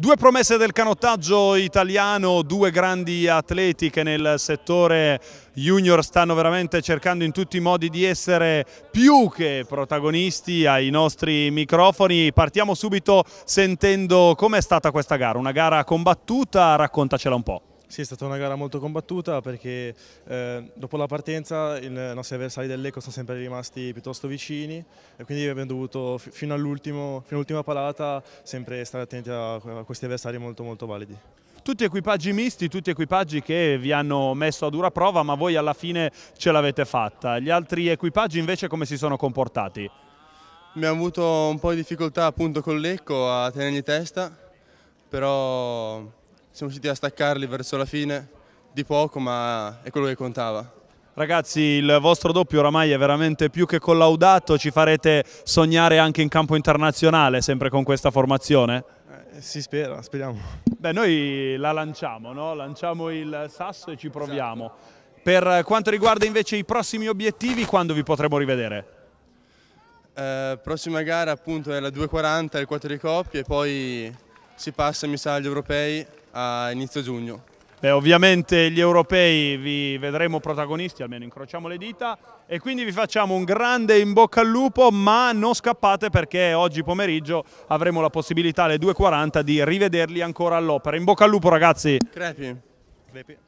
Due promesse del canottaggio italiano, due grandi atleti che nel settore junior stanno veramente cercando in tutti i modi di essere più che protagonisti ai nostri microfoni. Partiamo subito sentendo com'è stata questa gara, una gara combattuta, raccontacela un po'. Sì, è stata una gara molto combattuta perché eh, dopo la partenza i nostri avversari dell'Eco sono sempre rimasti piuttosto vicini e quindi abbiamo dovuto fino all'ultima palata sempre stare attenti a questi avversari molto molto validi tutti equipaggi misti, tutti equipaggi che vi hanno messo a dura prova, ma voi alla fine ce l'avete fatta. Gli altri equipaggi invece come si sono comportati? Abbiamo avuto un po' di difficoltà appunto con l'Ecco a tenergli testa, però siamo riusciti a staccarli verso la fine di poco ma è quello che contava. Ragazzi il vostro doppio oramai è veramente più che collaudato, ci farete sognare anche in campo internazionale sempre con questa formazione? Eh, si spera, speriamo. Beh noi la lanciamo, no? lanciamo il sasso e ci esatto. proviamo. Esatto. Per quanto riguarda invece i prossimi obiettivi, quando vi potremo rivedere? Eh, prossima gara appunto è la 2.40, il 4 di coppie, poi si passa mi sa agli europei a inizio giugno. Beh, ovviamente gli europei vi vedremo protagonisti, almeno incrociamo le dita e quindi vi facciamo un grande in bocca al lupo, ma non scappate perché oggi pomeriggio avremo la possibilità alle 2.40 di rivederli ancora all'opera. In bocca al lupo ragazzi! Crepi! Crepi.